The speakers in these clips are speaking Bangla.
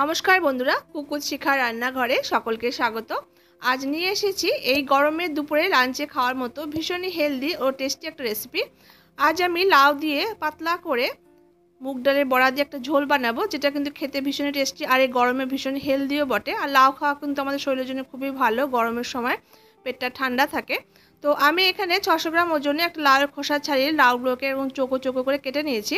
নমস্কার বন্ধুরা কুকুর শিখা রান্নাঘরে সকলকে স্বাগত আজ নিয়ে এসেছি এই গরমের দুপুরে লাঞ্চে খাওয়ার মতো ভীষণই হেলদি ও টেস্টি একটা রেসিপি আজ আমি লাউ দিয়ে পাতলা করে মুগ ডালের বড়া দিয়ে একটা ঝোল বানাবো যেটা কিন্তু খেতে ভীষণই টেস্টি আর এই গরমে ভীষণ হেলদিও বটে আর লাউ খাওয়া কিন্তু আমাদের শরীরের জন্য খুবই ভালো গরমের সময় পেটটা ঠান্ডা থাকে তো আমি এখানে ছশো গ্রাম ওজনে একটা লাউয়ের খোসা ছাড়িয়ে লাউগুলোকে এবং চোখো চোখো করে কেটে নিয়েছি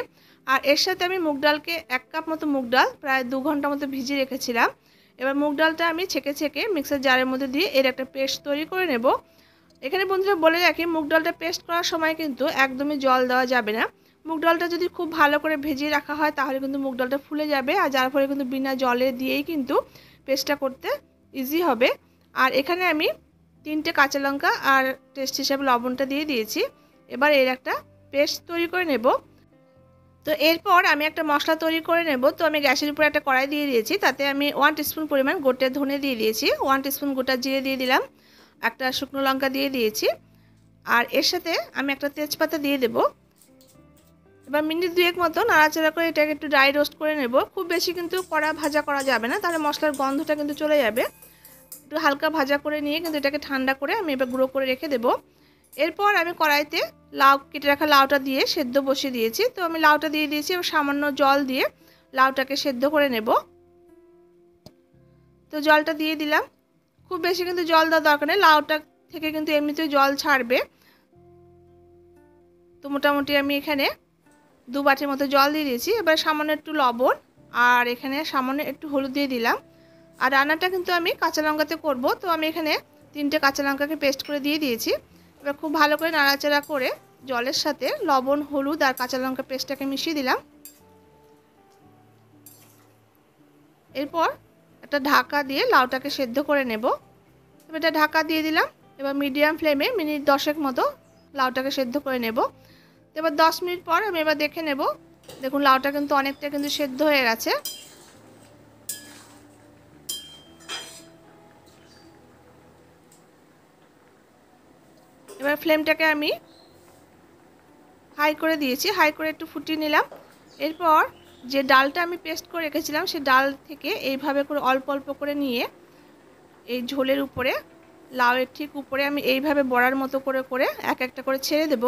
আর এর সাথে আমি মুগ ডালকে এক কাপ মতো মুগ ডাল প্রায় দু ঘন্টা মতো ভিজিয়ে রেখেছিলাম এবার মুগ ডালটা আমি ছেঁকে ছেঁকে মিক্সার জারের মধ্যে দিয়ে এর একটা পেস্ট তৈরি করে নেব এখানে বন্ধুরা বলে রাখি মুগ ডালটা পেস্ট করার সময় কিন্তু একদমই জল দেওয়া যাবে না মুগ ডালটা যদি খুব ভালো করে ভেজিয়ে রাখা হয় তাহলে কিন্তু মুগ ডালটা ফুলে যাবে আর যার ফলে কিন্তু বিনা জলে দিয়েই কিন্তু পেস্টটা করতে ইজি হবে আর এখানে আমি তিনটে কাঁচা লঙ্কা আর টেস্ট হিসাবে লবণটা দিয়ে দিয়েছি এবার এর একটা পেস্ট তৈরি করে নেব তো এরপর আমি একটা মশলা তৈরি করে নেব তো আমি গ্যাসের উপরে একটা কড়াই দিয়ে দিয়েছি তাতে আমি ওয়ান টিস্পুন পরিমাণ গোটা ধনে দিয়ে দিয়েছি ওয়ান টিস্পুন গোটা জিরে দিয়ে দিলাম একটা শুকনো লঙ্কা দিয়ে দিয়েছি আর এর সাথে আমি একটা তেজপাতা দিয়ে দেব এবার মিনিট দুয়েক মতো নাড়াচাড়া করে এটাকে একটু ড্রাই রোস্ট করে নেব খুব বেশি কিন্তু কড়া ভাজা করা যাবে না তাহলে মশলার গন্ধটা কিন্তু চলে যাবে একটু হালকা ভাজা করে নিয়ে কিন্তু এটাকে ঠান্ডা করে আমি এবার গুঁড়ো করে রেখে দেব এরপর আমি কড়াইতে লাউ কেটে রাখা লাউটা দিয়ে সেদ্ধ বসিয়ে দিয়েছি তো আমি লাউটা দিয়ে দিয়েছি এবং সামান্য জল দিয়ে লাউটাকে সেদ্ধ করে নেব তো জলটা দিয়ে দিলাম খুব বেশি কিন্তু জল দেওয়া দরকার নেই লাউটা থেকে কিন্তু এমনিতেই জল ছাড়বে তো মোটামুটি আমি এখানে দু বাটির মতো জল দিয়ে দিয়েছি এবার সামান্য একটু লবণ আর এখানে সামান্য একটু হলুদ দিয়ে দিলাম আর রান্নাটা কিন্তু আমি কাঁচা লঙ্কাতে করব তো আমি এখানে তিনটে কাঁচা লঙ্কাকে পেস্ট করে দিয়ে দিয়েছি এবার খুব ভালো করে নাড়াচাড়া করে জলের সাথে লবণ হলুদ আর কাঁচা লঙ্কা পেস্টটাকে মিশিয়ে দিলাম এরপর একটা ঢাকা দিয়ে লাউটাকে সেদ্ধ করে নেব এবার এটা ঢাকা দিয়ে দিলাম এবার মিডিয়াম ফ্লেমে মিনিট দশেক মতো লাউটাকে সেদ্ধ করে নেব এবার দশ মিনিট পর আমি এবার দেখে নেব দেখুন লাউটা কিন্তু অনেকটা কিন্তু সেদ্ধ হয়ে গেছে এবার ফ্লেমটাকে আমি হাই করে দিয়েছি হাই করে একটু ফুটিয়ে নিলাম এরপর যে ডালটা আমি পেস্ট করে রেখেছিলাম সে ডাল থেকে এইভাবে করে অল্প অল্প করে নিয়ে এই ঝোলের উপরে লাউয়ের ঠিক উপরে আমি এইভাবে বড়ার মতো করে করে এক একটা করে ছেড়ে দেব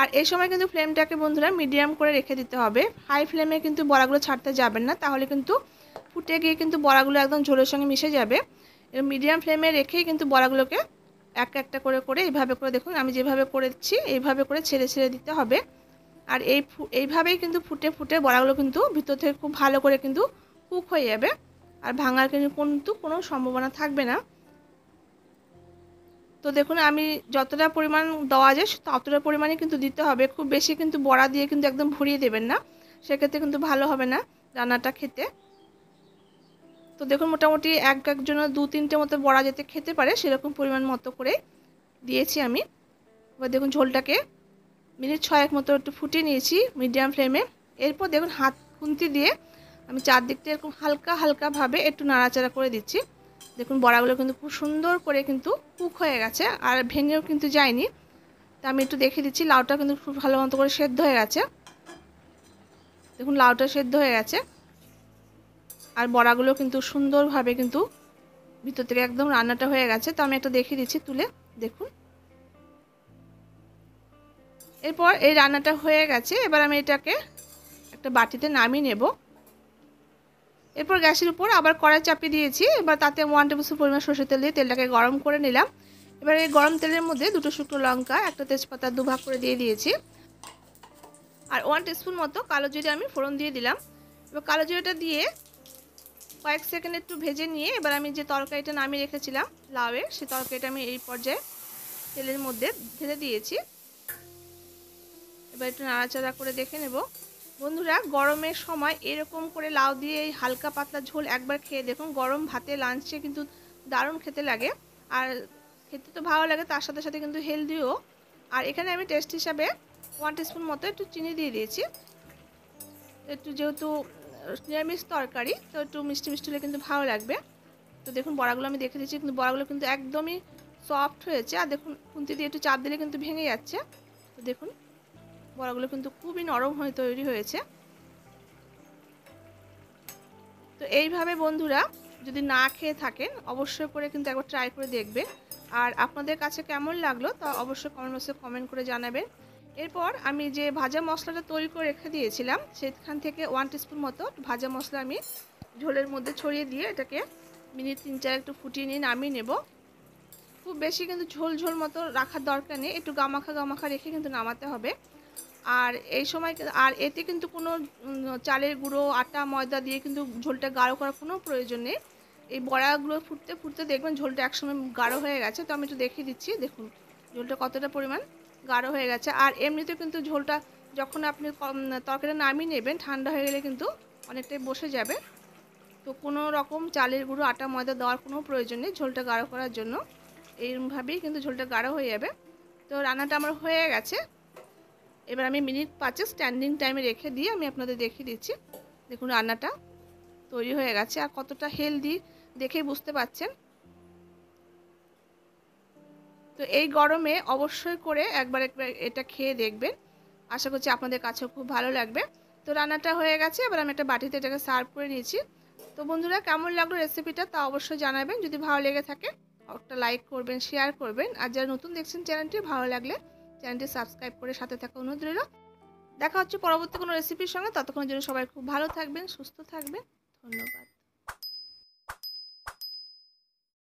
আর এই সময় কিন্তু ফ্লেমটাকে বন্ধুরা মিডিয়াম করে রেখে দিতে হবে হাই ফ্লেমে কিন্তু বড়াগুলো ছাড়তে যাবেন না তাহলে কিন্তু ফুটে গিয়ে কিন্তু বড়াগুলো একদম ঝোলের সঙ্গে মিশে যাবে মিডিয়াম ফ্লেমে রেখেই কিন্তু বড়াগুলোকে এক একটা করে করে এইভাবে করে দেখুন আমি যেভাবে করেছি এইভাবে করে ছেড়ে ছেড়ে দিতে হবে আর এই এইভাবেই কিন্তু ফুটে ফুটে বড়াগুলো কিন্তু ভিতর থেকে খুব ভালো করে কিন্তু কুক হয়ে যাবে আর ভাঙার কিন্তু কোনো সম্ভাবনা থাকবে না তো দেখুন আমি যতটা পরিমাণ দেওয়া যায় ততটা পরিমাণে কিন্তু দিতে হবে খুব বেশি কিন্তু বড়া দিয়ে কিন্তু একদম ভরিয়ে দেবেন না সেক্ষেত্রে কিন্তু ভালো হবে না রান্নাটা খেতে তো দেখুন মোটামুটি এক একজন দু তিনটে মতো বড়া যেতে খেতে পারে সেরকম পরিমাণ মতো করে দিয়েছি আমি এবার দেখুন ঝোলটাকে মিনিট ছয়েক মতো একটু ফুটিয়ে নিয়েছি মিডিয়াম ফ্লেমে এরপর দেখুন হাত খুন্তি দিয়ে আমি চারদিকটা এরকম হালকা হালকাভাবে একটু নাড়াচাড়া করে দিচ্ছি দেখুন বড়াগুলো কিন্তু খুব সুন্দর করে কিন্তু কুক হয়ে গেছে আর ভেঙেও কিন্তু যায়নি তা আমি একটু দেখে দিচ্ছি লাউটা কিন্তু খুব ভালো মতো করে সেদ্ধ হয়ে গেছে দেখুন লাউটা সেদ্ধ হয়ে গেছে আর বড়াগুলো কিন্তু সুন্দরভাবে কিন্তু ভিতর থেকে একদম রান্নাটা হয়ে গেছে তো আমি একটা দেখিয়ে দিচ্ছি তুলে দেখুন এরপর এই রান্নাটা হয়ে গেছে এবার আমি এটাকে একটা বাটিতে নামিয়ে নেব এরপর গ্যাসের উপর আবার কড়াই চাপিয়ে দিয়েছি এবার তাতে ওয়ান টেবিল স্পুন পরিমাণ সরষের তেল দিয়ে তেলটাকে গরম করে নিলাম এবার এই গরম তেলের মধ্যে দুটো শুকনো লঙ্কা একটা তেজপাতা দুভাগ করে দিয়ে দিয়েছি আর ওয়ান স্পুন মতো কালো জিরে আমি ফোড়ন দিয়ে দিলাম এবার কালো জিরেটা দিয়ে কয়েক সেকেন্ড একটু ভেজে নিয়ে এবার আমি যে তরকারিটা নামিয়ে রেখেছিলাম লাউয়ের সে তরকারিটা আমি এই পর্যায়ে তেলের মধ্যে ঢেলে দিয়েছি এবার একটু নাড়াচাড়া করে দেখে নেব বন্ধুরা গরমের সময় এরকম করে লাউ দিয়ে এই হালকা পাতলা ঝোল একবার খেয়ে দেখুন গরম ভাতে লাঞ্চে কিন্তু দারুণ খেতে লাগে আর খেতে তো ভালো লাগে তার সাথে সাথে কিন্তু হেলদিও আর এখানে আমি টেস্ট হিসাবে ওয়ান স্পুন মতো একটু চিনি দিয়ে দিয়েছি একটু যেহেতু নিরামিষ তরকারি তো একটু মিষ্টি মিষ্টি হলে কিন্তু ভালো লাগবে তো দেখুন বড়াগুলো আমি দেখে দিচ্ছি কিন্তু বড়াগুলো কিন্তু একদমই সফট হয়েছে আর দেখুন খুন্তি দিয়ে একটু চাপ দিলে কিন্তু ভেঙে যাচ্ছে তো দেখুন বড়াগুলো কিন্তু খুবই নরম হয়ে তৈরি হয়েছে তো এইভাবে বন্ধুরা যদি না খেয়ে থাকেন অবশ্যই করে কিন্তু একবার ট্রাই করে দেখবে আর আপনাদের কাছে কেমন লাগলো তা অবশ্যই কমেন্ট বক্সে কমেন্ট করে জানাবেন এরপর আমি যে ভাজা মশলাটা তৈরি করে রেখে দিয়েছিলাম সেখান থেকে ওয়ান টিস্পুন মতো ভাজা মশলা আমি ঝোলের মধ্যে ছড়িয়ে দিয়ে এটাকে মিনিট তিন চার একটু ফুটিয়ে নিয়ে নামিয়ে নেব খুব বেশি কিন্তু ঝোল ঝোল মতো রাখার দরকার নেই একটু গামাখা গামাখা রেখে কিন্তু নামাতে হবে আর এই সময় আর এতে কিন্তু কোনো চালের গুঁড়ো আটা ময়দা দিয়ে কিন্তু ঝোলটা গাঢ় করার কোনো প্রয়োজন নেই এই বড়াগুলো ফুটতে ফুটতে দেখবেন ঝোলটা একসময় গাঢ় হয়ে গেছে তো আমি একটু দেখিয়ে দিচ্ছি দেখুন ঝোলটা কতটা পরিমাণ গাঢ় হয়ে গেছে আর এমনিতে কিন্তু ঝোলটা যখন আপনি তরকারি নামিয়ে নেবেন ঠান্ডা হয়ে গেলে কিন্তু অনেকটাই বসে যাবে তো কোনো রকম চালের গুঁড়ো আটা ময়দা দেওয়ার কোনো প্রয়োজন নেই ঝোলটা গাঢ় করার জন্য এইভাবেই কিন্তু ঝোলটা গাঢ় হয়ে যাবে তো রান্নাটা আমার হয়ে গেছে এবার আমি মিনিট পাঁচে স্ট্যান্ডিং টাইমে রেখে দিয়ে আমি আপনাদের দেখিয়ে দিচ্ছি দেখুন রান্নাটা তৈরি হয়ে গেছে আর কতটা হেলদি দেখেই বুঝতে পাচ্ছেন তো এই গরমে অবশ্যই করে একবার একবার এটা খেয়ে দেখবেন আশা করছি আপনাদের কাছেও খুব ভালো লাগবে তো রান্নাটা হয়ে গেছে এবার আমি একটা বাটিতে এটাকে সার্ভ করে নিয়েছি তো বন্ধুরা কেমন লাগলো রেসিপিটা তা অবশ্যই জানাবেন যদি ভালো লেগে থাকে একটা লাইক করবেন শেয়ার করবেন আর যারা নতুন দেখছেন চ্যানেলটি ভালো লাগলে চ্যানেলটি সাবস্ক্রাইব করে সাথে থাকা অনুরোধ রইল দেখা হচ্ছে পরবর্তী কোনো রেসিপির সঙ্গে ততক্ষণের জন্য সবাই খুব ভালো থাকবেন সুস্থ থাকবেন ধন্যবাদ